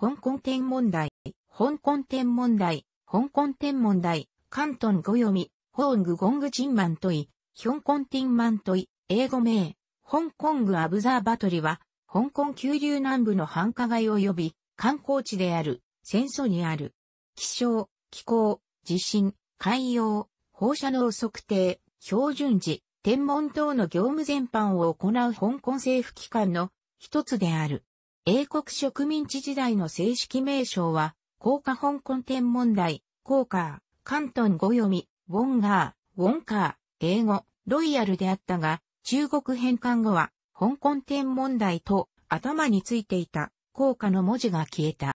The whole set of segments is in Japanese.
香港天文台、香港天文台、香港天文台、関東語読み、ホーングゴングチンマントイ、ヒョンコンティンマントイ、英語名、香港グアブザーバトリは、香港急流南部の繁華街及び観光地である、戦争にある。気象、気候、地震、海洋、放射能測定、標準時、天文等の業務全般を行う香港政府機関の一つである。英国植民地時代の正式名称は、高架香港天文台、高架、関東語読み、ウォンガー、ウォンカー、英語、ロイヤルであったが、中国返還後は、香港天文台と頭についていた、高架の文字が消えた。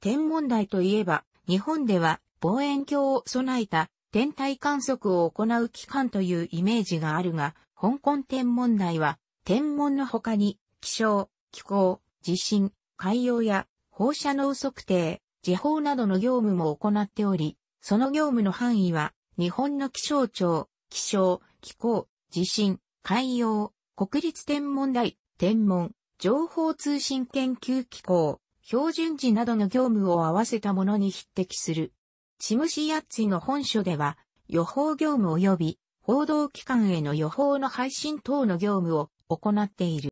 天文台といえば、日本では望遠鏡を備えた天体観測を行う機関というイメージがあるが、香港天文台は、天文の他に、気象、気候、地震、海洋や放射能測定、時報などの業務も行っており、その業務の範囲は、日本の気象庁、気象、気候、地震、海洋、国立天文台、天文、情報通信研究機構、標準時などの業務を合わせたものに匹敵する。チムシヤッツィの本書では、予報業務及び報道機関への予報の配信等の業務を行っている。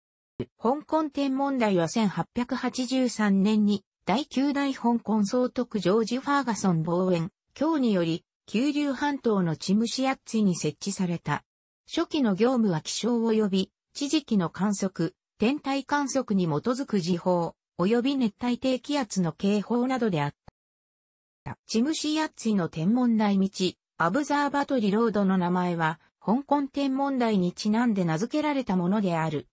香港天文台は1883年に第9代香港総督ジョージ・ファーガソン望遠鏡により、九龍半島のチムシアッツィに設置された。初期の業務は気象及び、地磁気の観測、天体観測に基づく時報、及び熱帯低気圧の警報などであった。チムシアッツィの天文台道、アブザーバトリロードの名前は、香港天文台にちなんで名付けられたものである。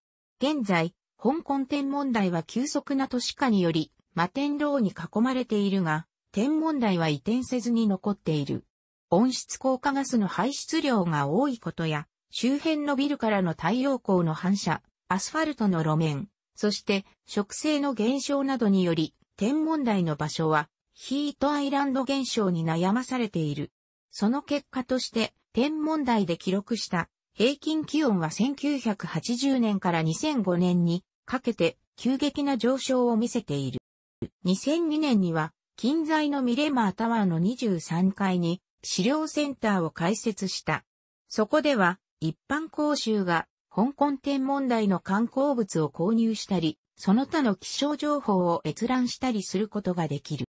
現在、香港天文台は急速な都市化により、摩天楼に囲まれているが、天文台は移転せずに残っている。温室効果ガスの排出量が多いことや、周辺のビルからの太陽光の反射、アスファルトの路面、そして植生の減少などにより、天文台の場所はヒートアイランド現象に悩まされている。その結果として、天文台で記録した平均気温は1980年から2005年にかけて急激な上昇を見せている。2002年には近在のミレマータワーの23階に資料センターを開設した。そこでは一般講習が香港天文台の観光物を購入したり、その他の気象情報を閲覧したりすることができる。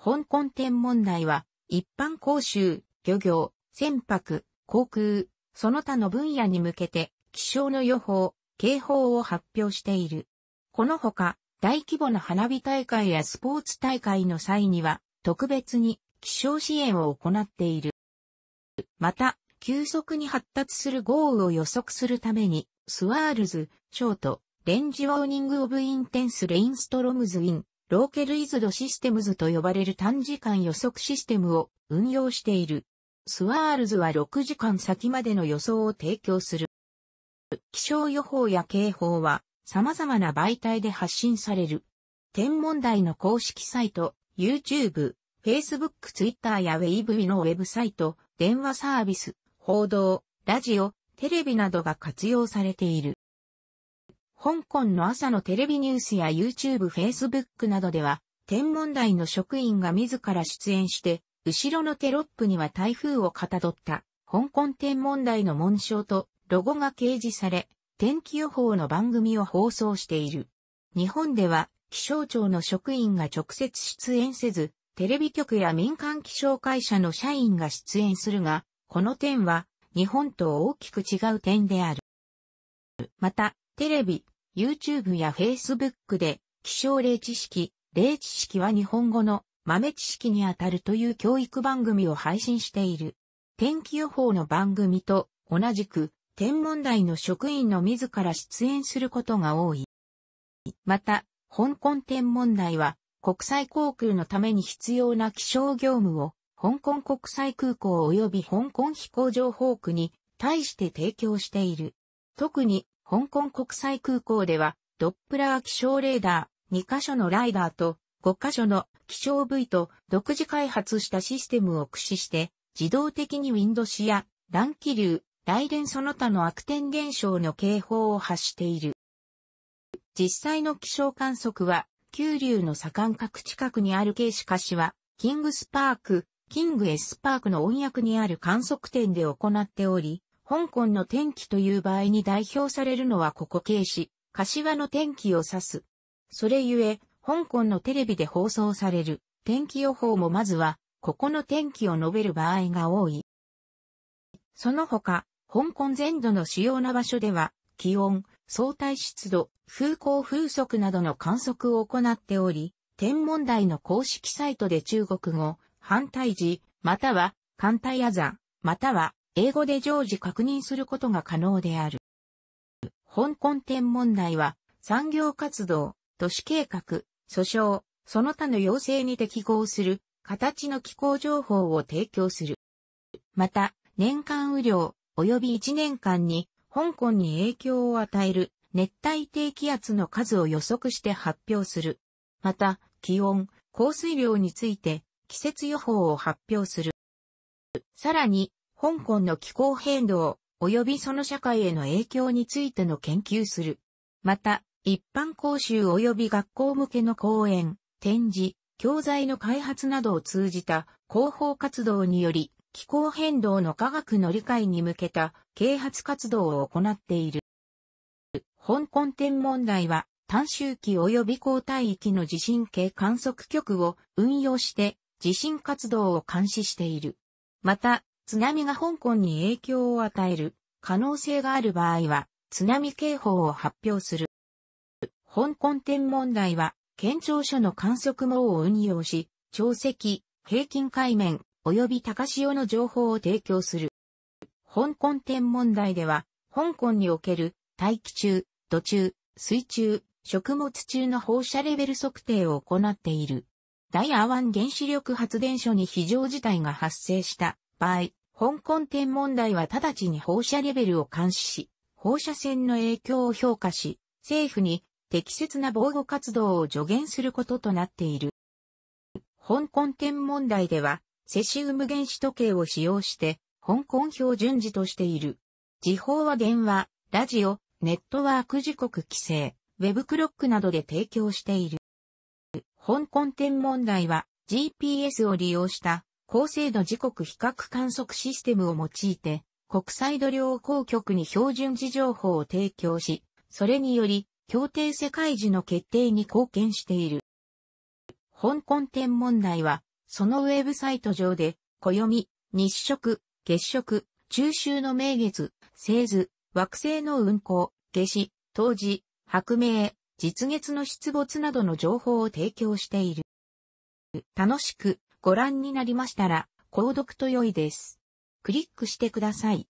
香港天文台は一般講習、漁業、船舶、航空、その他の分野に向けて気象の予報、警報を発表している。このほか、大規模な花火大会やスポーツ大会の際には、特別に気象支援を行っている。また、急速に発達する豪雨を予測するために、スワールズ、ショート、レンジワーニングオブインテンスレインストロムズイン、ローケルイズドシステムズと呼ばれる短時間予測システムを運用している。スワールズは6時間先までの予想を提供する。気象予報や警報は様々な媒体で発信される。天文台の公式サイト、YouTube、Facebook、Twitter や w a b のウェブサイト、電話サービス、報道、ラジオ、テレビなどが活用されている。香港の朝のテレビニュースや YouTube、Facebook などでは、天文台の職員が自ら出演して、後ろのテロップには台風をかたどった香港天文台の紋章とロゴが掲示され、天気予報の番組を放送している。日本では気象庁の職員が直接出演せず、テレビ局や民間気象会社の社員が出演するが、この点は日本と大きく違う点である。また、テレビ、YouTube や Facebook で気象霊知識、霊知識は日本語の豆知識にあたるという教育番組を配信している。天気予報の番組と同じく天文台の職員の自ら出演することが多い。また、香港天文台は国際航空のために必要な気象業務を香港国際空港及び香港飛行情報区に対して提供している。特に香港国際空港ではドップラー気象レーダー2カ所のライダーと5カ所の希少部位と独自開発したシステムを駆使して、自動的にウィンドシや乱気流、雷電その他の悪天現象の警報を発している。実際の気象観測は、九流の左間角近くにある軽視かしは、キングスパーク、キングエスパークの音訳にある観測点で行っており、香港の天気という場合に代表されるのはここ軽視、柏の天気を指す。それゆえ、香港のテレビで放送される天気予報もまずは、ここの天気を述べる場合が多い。その他、香港全土の主要な場所では、気温、相対湿度、風向風速などの観測を行っており、天文台の公式サイトで中国語、反対時、または、艦隊ア山、または、英語で常時確認することが可能である。香港天文台は、産業活動、都市計画、訴訟、その他の要請に適合する形の気候情報を提供する。また、年間雨量、及び1年間に香港に影響を与える熱帯低気圧の数を予測して発表する。また、気温、降水量について季節予報を発表する。さらに、香港の気候変動及びその社会への影響についての研究する。また、一般講習及び学校向けの講演、展示、教材の開発などを通じた広報活動により気候変動の科学の理解に向けた啓発活動を行っている。香港天文台は短周期及び交代域の地震計観測局を運用して地震活動を監視している。また、津波が香港に影響を与える可能性がある場合は津波警報を発表する。香港天文台は、県庁所の観測網を運用し、潮汐、平均海面、及び高潮の情報を提供する。香港天文台では、香港における大気中、土中、水中、食物中の放射レベル測定を行っている。イアワン原子力発電所に非常事態が発生した場合、香港天文台は直ちに放射レベルを監視し、放射線の影響を評価し、政府に適切な防護活動を助言することとなっている。香港天問題では、セシウム原子時計を使用して、香港標準時としている。時報は電話、ラジオ、ネットワーク時刻規制、ウェブクロックなどで提供している。香港天問題は、GPS を利用した高精度時刻比較観測システムを用いて、国際度量公局に標準時情報を提供し、それにより協定世界時の決定に貢献している。香港天文台は、そのウェブサイト上で、暦、日食、月食、中秋の名月、星図、惑星の運行、夏至、冬至、白明、実月の出没などの情報を提供している。楽しくご覧になりましたら、購読と良いです。クリックしてください。